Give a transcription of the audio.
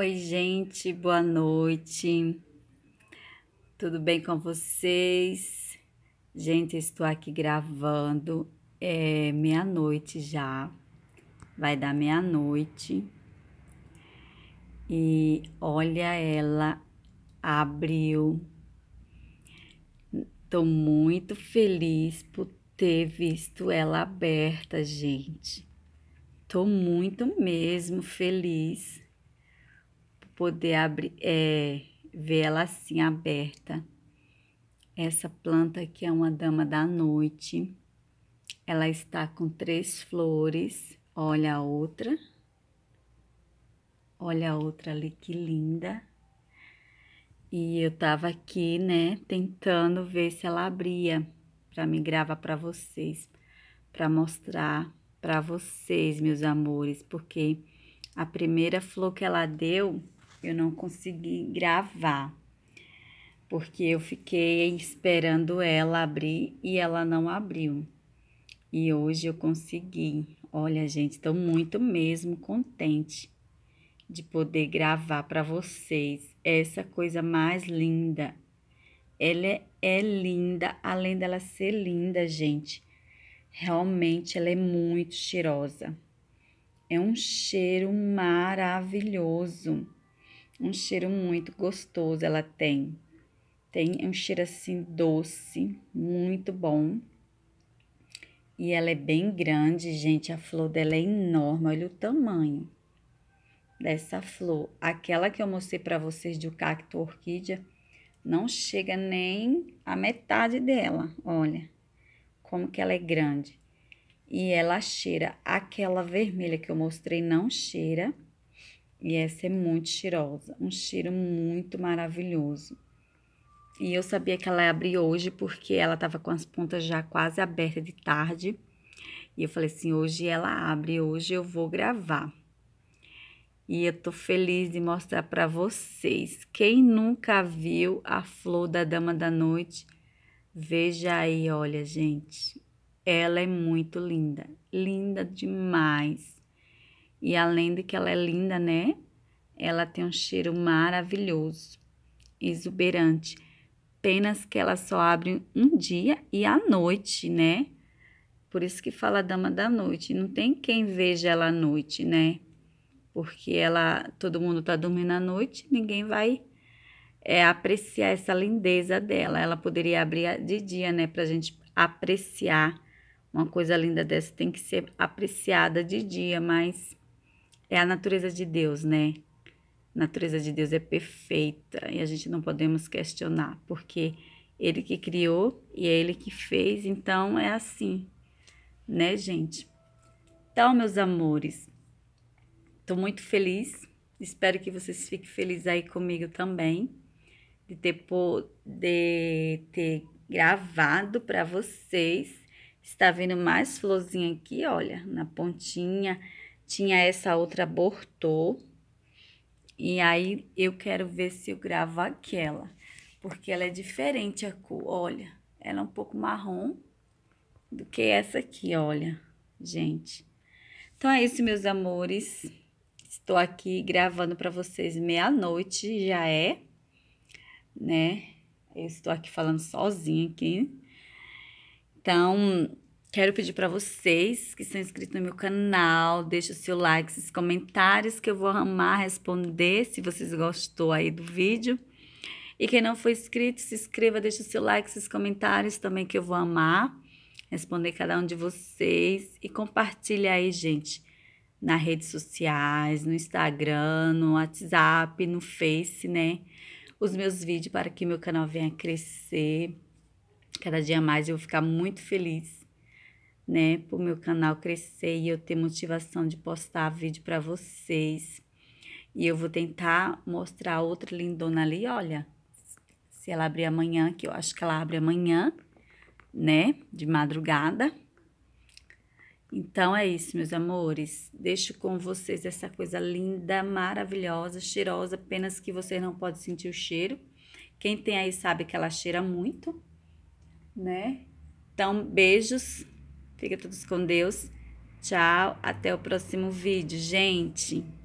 Oi, gente, boa noite. Tudo bem com vocês? Gente, estou aqui gravando. É meia-noite já. Vai dar meia-noite. E olha, ela abriu. Tô muito feliz por ter visto ela aberta, gente. Tô muito mesmo feliz poder abrir, é, ver ela assim aberta. Essa planta aqui é uma dama da noite. Ela está com três flores. Olha a outra. Olha a outra ali, que linda. E eu tava aqui, né, tentando ver se ela abria para me gravar para vocês, para mostrar para vocês, meus amores, porque a primeira flor que ela deu eu não consegui gravar, porque eu fiquei esperando ela abrir e ela não abriu. E hoje eu consegui. Olha, gente, estou muito mesmo contente de poder gravar para vocês essa coisa mais linda. Ela é, é linda, além dela ser linda, gente. Realmente ela é muito cheirosa. É um cheiro maravilhoso. Um cheiro muito gostoso ela tem. Tem um cheiro assim doce, muito bom. E ela é bem grande, gente. A flor dela é enorme. Olha o tamanho dessa flor. Aquela que eu mostrei para vocês de cacto orquídea não chega nem a metade dela. Olha como que ela é grande. E ela cheira. Aquela vermelha que eu mostrei não cheira. E essa é muito cheirosa, um cheiro muito maravilhoso. E eu sabia que ela ia abrir hoje porque ela tava com as pontas já quase abertas de tarde. E eu falei assim: hoje ela abre, hoje eu vou gravar. E eu tô feliz de mostrar para vocês. Quem nunca viu a flor da Dama da Noite, veja aí, olha, gente. Ela é muito linda, linda demais. E além de que ela é linda, né? Ela tem um cheiro maravilhoso, exuberante. Penas que ela só abre um dia e à noite, né? Por isso que fala dama da noite. Não tem quem veja ela à noite, né? Porque ela, todo mundo tá dormindo à noite, ninguém vai é, apreciar essa lindeza dela. Ela poderia abrir de dia, né? Pra gente apreciar. Uma coisa linda dessa tem que ser apreciada de dia, mas é a natureza de Deus, né? A natureza de Deus é perfeita e a gente não podemos questionar, porque ele que criou e é ele que fez, então é assim, né, gente? Então, meus amores, estou muito feliz, espero que vocês fiquem felizes aí comigo também, de ter, de ter gravado para vocês. Está vendo mais florzinha aqui, olha, na pontinha. Tinha essa outra abortou. E aí eu quero ver se eu gravo aquela, porque ela é diferente a cor. Olha, ela é um pouco marrom do que essa aqui, olha, gente. Então é isso, meus amores. Estou aqui gravando para vocês meia-noite, já é, né? Eu estou aqui falando sozinha aqui. Então, Quero pedir para vocês que estão inscritos no meu canal, deixem o seu like, esses comentários que eu vou amar responder se vocês gostou aí do vídeo. E quem não for inscrito, se inscreva, deixe o seu like, esses comentários também que eu vou amar responder cada um de vocês e compartilha aí, gente, nas redes sociais, no Instagram, no WhatsApp, no Face, né? Os meus vídeos para que meu canal venha crescer. Cada dia mais eu vou ficar muito feliz né, para o meu canal crescer e eu ter motivação de postar vídeo para vocês. E eu vou tentar mostrar outra lindona ali, olha, se ela abrir amanhã, que eu acho que ela abre amanhã, né, de madrugada. Então é isso, meus amores. Deixo com vocês essa coisa linda, maravilhosa, cheirosa, apenas que vocês não podem sentir o cheiro. Quem tem aí sabe que ela cheira muito, né? Então, beijos. Fica todos com Deus. Tchau, até o próximo vídeo, gente.